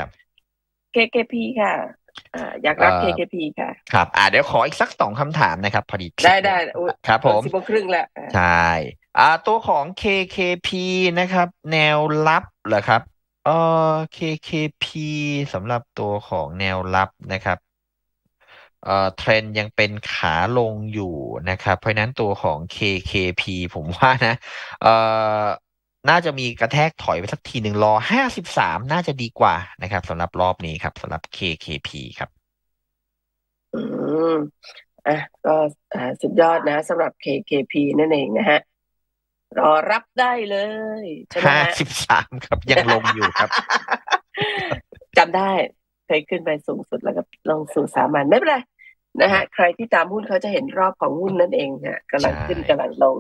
KKP ค่ะอยากรับ KKP ค่ะ ครับอ่าเดี๋ยวขออีกสักสองคำถามนะครับ พอดีได้ได้ครับผมสิบโมงครึ่งแล้วใช่อ่าตัวของ KKP นะครับแนวรับเหรอครับ เออ KKP สำหรับตัวของแนวรับนะครับ เอ่อเทรนยังเป็นขาลงอยู่นะครับ เพราะนั้นตัวของ KKP ผมว่านะ เอ่อน่าจะมีกระแทกถอยไปสักทีหนึ่งรอห้าสิบสามน่าจะดีกว่านะครับสำหรับรอบนี้ครับสำหรับ KKP ครับ อืมอ่ะก็สุดยอดนะสำหรับ KKP นั่นเองนะฮะ รอรับได้เลยห้าสิบสามครับ ยังลงอยู่ครับ จำได้เคยขึ้นไปสูงสุดแล้วก็ลงสู่สามัญไม่เป็นไรนะฮะใครที่ตามหุ้นเขาจะเห็นรอบของหุ้นนั่นเองนะกำลังขึ้นกำลังลง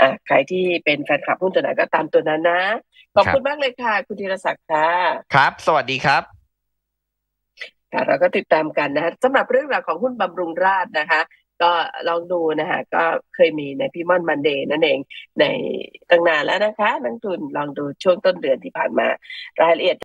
อ่าใครที่เป็นแฟนคลับหุ้นตัวไหนก็ตามตัวนั้นนะขอบคุณมากเลยค่ะ คุณธีรศักดิ์ค่ะ ครับ สวัสดีครับค่ะเราก็ติดตามกันนะสำหรับเรื่องราวของหุ้นบำรุงราชนะคะ ก็ลองดูนะคะก็เคยมีในพี่มอนมันเดย์นั่นเอง ในตั้งนานแล้วนะคะ นักทุนลองดูช่วงต้นเดือนที่ผ่านมา รายละเอียด